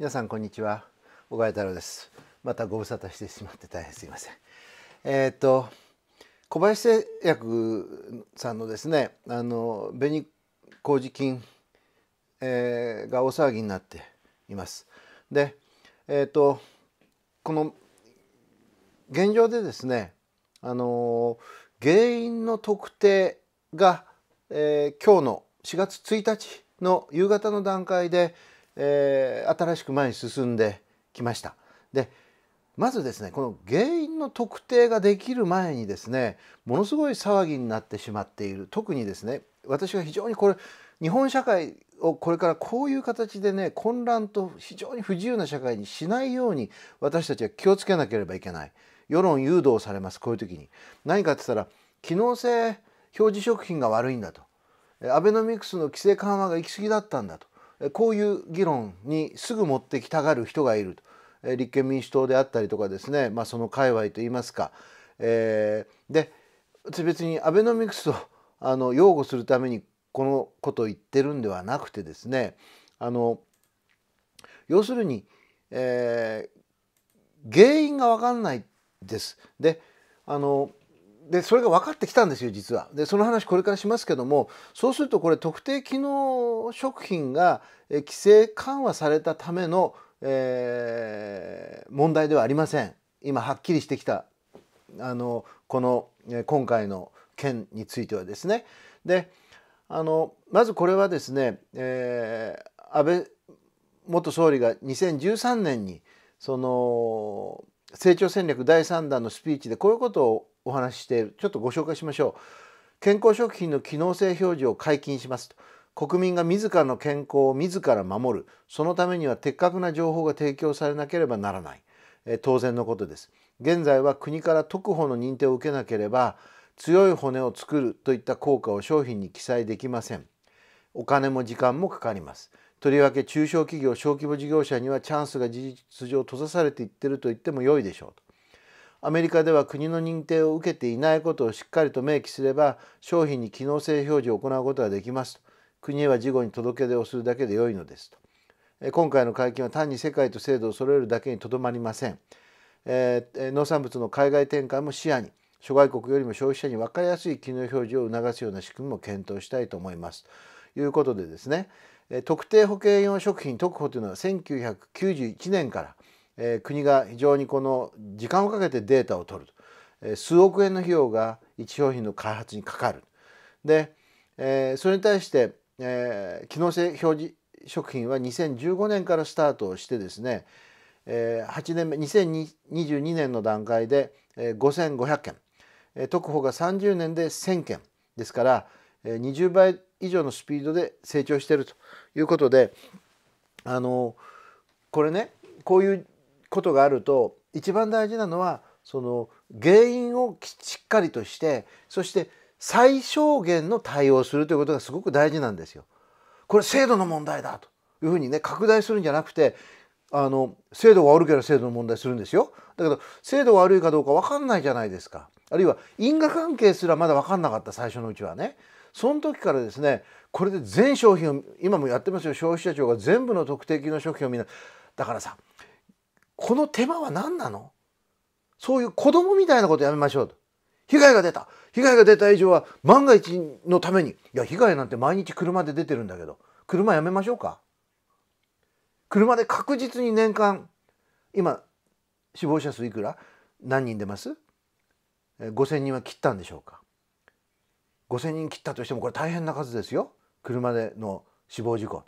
皆さんこんにちは小川太郎ですまたご無沙汰してしまって大変すいませんえー、っと小林製薬さんのですねあの紅麹菌、えー、が大騒ぎになっていますでえー、っとこの現状でですねあの原因の特定が、えー、今日の4月1日の夕方の段階でえー、新しく前に進んできました。でまずですねこの原因の特定ができる前にですねものすごい騒ぎになってしまっている特にですね私は非常にこれ日本社会をこれからこういう形でね混乱と非常に不自由な社会にしないように私たちは気をつけなければいけない世論誘導されますこういう時に何かって言ったら機能性表示食品が悪いんだとアベノミクスの規制緩和が行き過ぎだったんだとこういう議論にすぐ持ってきたがる人がいると立憲民主党であったりとかですね、まあ、その界隈といいますか、えー、で別にアベノミクスを あの擁護するためにこのことを言ってるんではなくてですねあの要するに、えー、原因が分かんないです。であのでそれが分かってきたんですよ実は。でその話これからしますけどもそうするとこれ特定機能食品が規制緩和されたための、えー、問題ではありません。今はっきりしてきたあのこの今回の件についてはですね。であのまずこれはですね、えー、安倍元総理が2013年にその成長戦略第3弾のスピーチでこういうことをお話ししているちょっとご紹介しましょう健康食品の機能性表示を解禁しますと国民が自らの健康を自ら守るそのためには的確な情報が提供されなければならない、え当然のことです現在は国から特保の認定を受けなければ強い骨を作るといった効果を商品に記載できませんお金も時間もかかりますとりわけ中小企業小規模事業者にはチャンスが事実上閉ざされていってると言っても良いでしょうとアメリカでは国の認定を受けていないことをしっかりと明記すれば商品に機能性表示を行うことができますと国へは事後に届け出をするだけでよいのですと今回の解禁は単に世界と制度を揃えるだけにとどまりません、えー、農産物の海外展開も視野に諸外国よりも消費者に分かりやすい機能表示を促すような仕組みも検討したいと思いますということでですね特定保険用食品特保というのは1991年からえー、国が非常にこの時間をかけてデータを取ると、えー、数億円の費用が1商品の開発にかかるで、えー、それに対して、えー、機能性表示食品は2015年からスタートしてですね、えー、8年目2022年の段階で、えー、5500件、えー、特保が30年で1000件ですから、えー、20倍以上のスピードで成長しているということであのこれねこういうことがあると一番大事なのはその原因をしっかりとしてそして最小限の対応するということがすごく大事なんですよ。これ制度の問題だというふうにね拡大するんじゃなくてあの制度が悪ければ制度の問題するんですよ。だけど制度が悪いかどうか分かんないじゃないですか。あるいは因果関係すらまだ分かんなかった最初のうちはね。その時からですねこれで全商品を今もやってますよ消費者庁が全部の特定機能食品をみんなだからさこの手間は何なのそういう子供みたいなことやめましょうと。被害が出た被害が出た以上は万が一のためにいや被害なんて毎日車で出てるんだけど車やめましょうか車で確実に年間今死亡者数いくら何人出ます5,000人は切ったんでしょうか5,000人切ったとしてもこれ大変な数ですよ車での死亡事故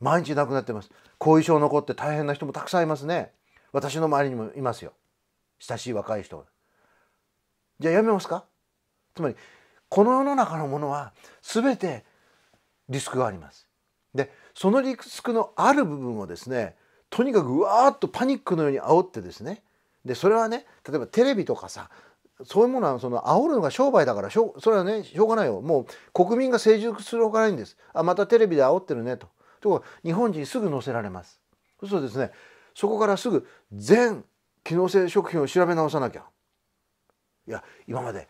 毎日亡くなってます後遺症残って大変な人もたくさんいますね私の周りにもいますよ親しい若い人じゃあやめますかつまりこの世の中のものは全てリスクがありますでそのリスクのある部分をですねとにかくわーっとパニックのように煽ってですねでそれはね例えばテレビとかさそういうものはその煽るのが商売だからしょそれはねしょうがないよもう国民が成熟するほかないんですあまたテレビで煽ってるねととこ日本人すぐ載せられます。そうするとですねそこからすぐ全機能性食品を調べ直さなきゃ。いや今まで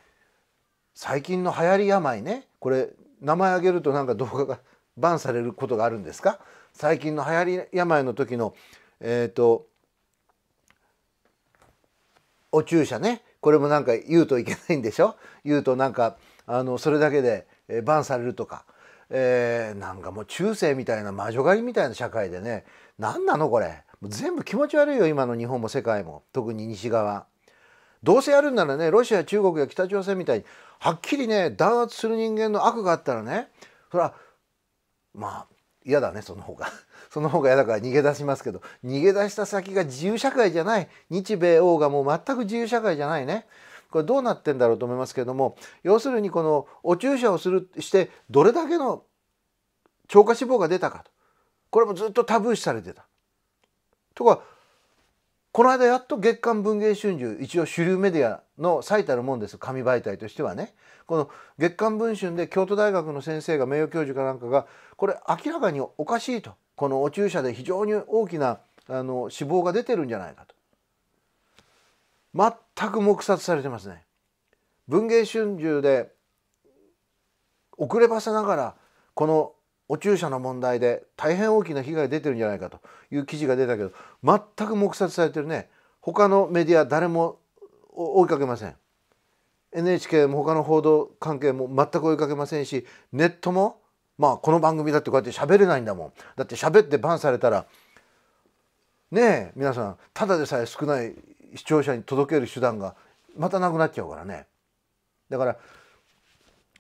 最近の流行り病ねこれ名前挙げるとなんか動画が バンされることがあるんですか最近の流行り病の時のえっ、ー、とお注射ねこれもなんか言うといけないんでしょ言うとなんかあのそれだけでバンされるとかえー、なんかもう中世みたいな魔女狩りみたいな社会でね何なのこれ全部気持ち悪いよ今の日本も世界も特に西側どうせやるんならねロシア中国や北朝鮮みたいにはっきりね弾圧する人間の悪があったらねそれはまあ嫌だねその方が その方が嫌だから逃げ出しますけど逃げ出した先が自由社会じゃない日米欧がもう全く自由社会じゃないねこれどうなってんだろうと思いますけれども要するにこのお注射をするしてどれだけの超過脂肪が出たかとこれもずっとタブー視されてた。とかこの間やっと月刊文藝春秋一応主流メディアの最たるもんです紙媒体としてはねこの月刊文春で京都大学の先生が名誉教授かなんかがこれ明らかにおかしいとこのお注射で非常に大きなあの脂肪が出てるんじゃないかと全く黙殺されてますね。文藝春秋で遅ればせながらこのお注射の問題で大変大きな被害出てるんじゃないかという記事が出たけど全く黙殺されてるね他のメディア誰も追いかけません NHK も他の報道関係も全く追いかけませんしネットもまあこの番組だってこうやって喋れないんだもんだって喋ってバンされたらねえ皆さんただでさえ少ない視聴者に届ける手段がまたなくなっちゃうからねだから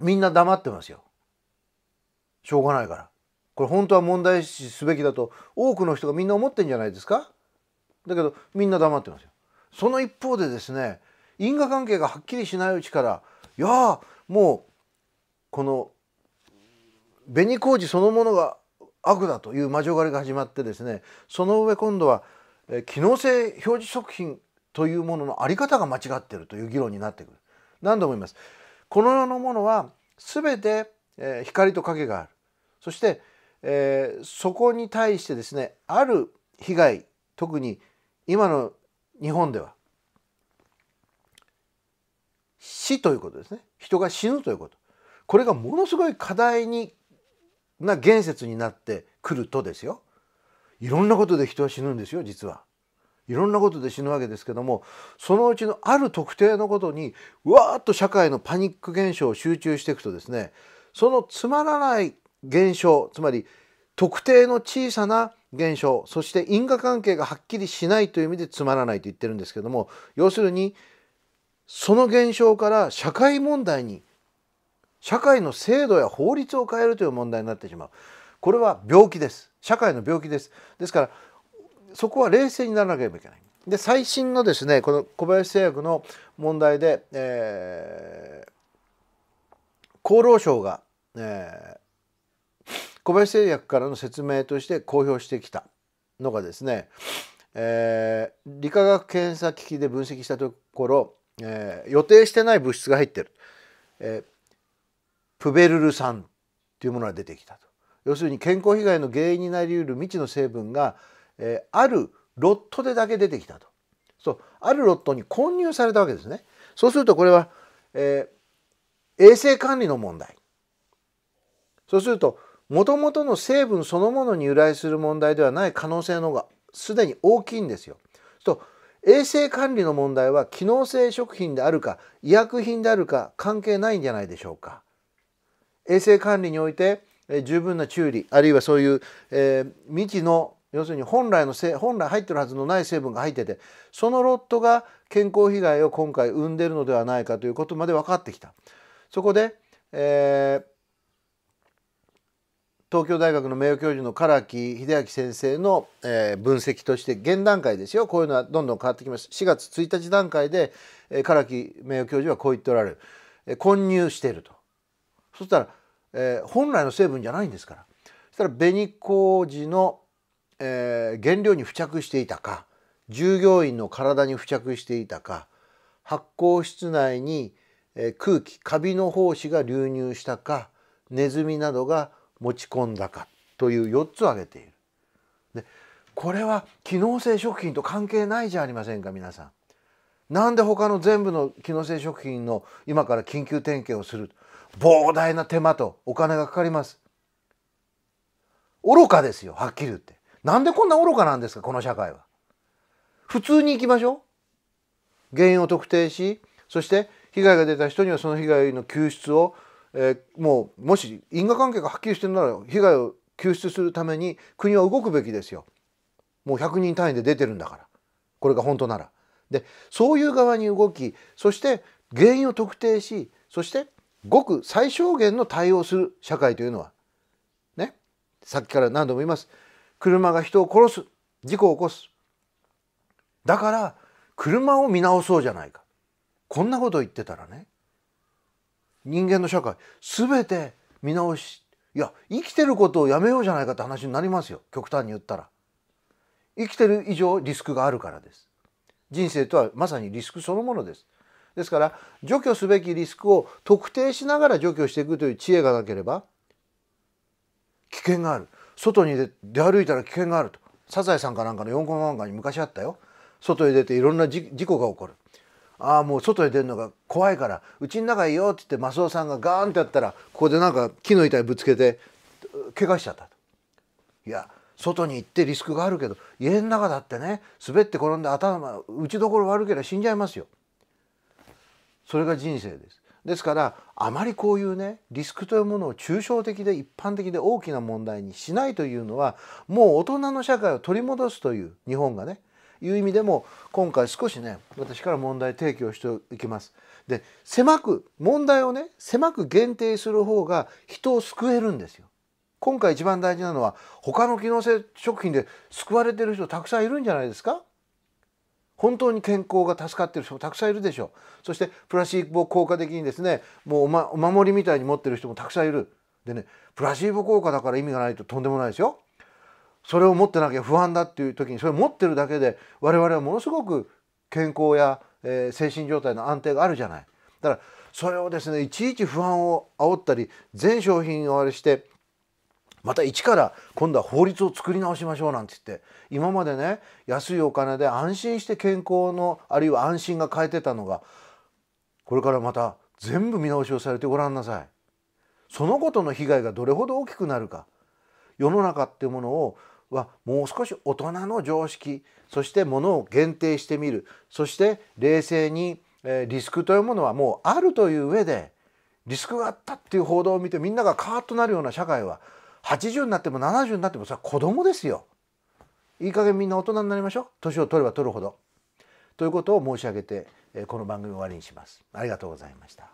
みんな黙ってますよしょうがないからこれ本当は問題視すべきだと多くの人がみんな思ってんじゃないですかだけどみんな黙ってますよその一方でですね因果関係がはっきりしないうちからいやもうこの紅麹そのものが悪だという魔女狩りが始まってですねその上今度は機能性表示食品というもののあり方が間違ってるという議論になってくる。何度も言います。この世のものは全て、光と影がある。そして、えそこに対してですねある被害特に今の日本では死ということですね人が死ぬということこれがものすごい課題にな言説になってくるとですよいろんなことで人は死ぬんですよ実は。いろんなことで死ぬわけですけどもそのうちのある特定のことにわーっと社会のパニック現象を集中していくとですねそのつまらない現象つまり特定の小さな現象そして因果関係がはっきりしないという意味でつまらないと言ってるんですけども要するにその現象から社会問題に社会の制度や法律を変えるという問題になってしまうこれは病気です社会の病気ですですからそこは冷静にならなければいけない。で最新のですねこの小林製薬の問題で、えー、厚労省が、えー、小林製薬からの説明として公表してきたのがですね、えー、理化学検査機器で分析したところ、えー、予定してない物質が入ってる、えー、プベルル酸というものが出てきたと。要するに健康被害の原因になりうる未知の成分が、えあるロットでだけ出てきたとそうあるロットに混入されたわけですねそうするとこれは、え衛生管理の問題そうするともともとの成分そのものに由来する問題ではない可能性の方がすでに大きいんですよ。と衛生管理の問題は機能性食品であるか医薬品であるか関係ないんじゃないでしょうか。衛生管理において、え十分な注意あるいはそういう、えー、未知の要するに本来のせ本来入ってるはずのない成分が入っててそのロットが健康被害を今回生んでるのではないかということまで分かってきた。そこで、えー、東京大学の名誉教授の唐木秀明先生の、えー、分析として現段階ですよこういうのはどんどん変わってきます4月1日段階で、えー、唐木名誉教授はこう言っておられる、えー、混入しているとそしたら、えー、本来の成分じゃないんですからそしたら紅麹のえー、原料に付着していたか従業員の体に付着していたか発酵室内に、えー、空気カビの胞子が流入したかネズミなどが持ち込んだかという4つを挙げている。でこれは機能性食品と関係ないじゃありませんか皆さん。なんで他の全部の機能性食品の今から緊急点検をする膨大な手間とお金がかかります。愚かですよはっきり言って。なんでこんな愚かなんですかこの社会は。普通に行きましょう。原因を特定しそして被害が出た人にはその被害の救出を、えー、もうもし因果関係がはっきりしてるなら被害を救出するために国は動くべきですよ。もう100人単位で出てるんだからこれが本当なら。でそういう側に動きそして原因を特定しそしてごく最小限の対応する社会というのはねさっきから何度も言います車が人を殺す事故を起こすだから車を見直そうじゃないかこんなこと言ってたらね人間の社会全て見直しいや生きてることをやめようじゃないかって話になりますよ極端に言ったら生きてる以上リスクがあるからです人生とはまさにリスクそのものですですから除去すべきリスクを特定しながら除去していくという知恵がなければ危険がある外に出出歩いたら危険があるとサザエさんかなんかの4コマ漫画に昔あったよ外へ出ていろんな事故が起こるああもう外へ出るのが怖いからうちの中いいよって言ってマスオさんがガーンってやったらここでなんか木の板にぶつけて怪我しちゃったと。いや外に行ってリスクがあるけど家の中だってね滑って転んで頭打ちどころ悪ければ死んじゃいますよ。それが人生です。ですからあまりこういうねリスクというものを抽象的で一般的で大きな問題にしないというのはもう大人の社会を取り戻すという日本がねいう意味でも今回少しね私から問題提供していきます。で狭く問題をね狭く限定する方が人を救えるんですよ。今回一番大事なのは他の機能性食品で救われてる人たくさんいるんじゃないですか本当に健康が助かってる人もたくさんいるでしょうそしてプラシーボ効果的にですねもうお,、ま、お守りみたいに持ってる人もたくさんいるでねプラシーボ効果だから意味がないととんでもないですよそれを持ってなきゃ不安だっていう時にそれを持ってるだけで我々はものすごく健康や、えー、精神状態の安定があるじゃないだからそれをですねいちいち不安を煽ったり全商品をあれしてまた一から今度は法律を作り直しましょうなんて言って今までね安いお金で安心して健康のあるいは安心が変えてたのがこれからまた全部見直しをされてごらんなさい。そのことの被害がどれほど大きくなるか世の中っていうものをはもう少し大人の常識そしてものを限定してみるそして冷静にリスクというものはもうあるという上でリスクがあったっていう報道を見てみんながカーッとなるような社会は80になっても70になってもそれは子供ですよ。いい加減みんな大人になりましょう。年を取れば取るほど。ということを申し上げてこの番組終わりにします。ありがとうございました。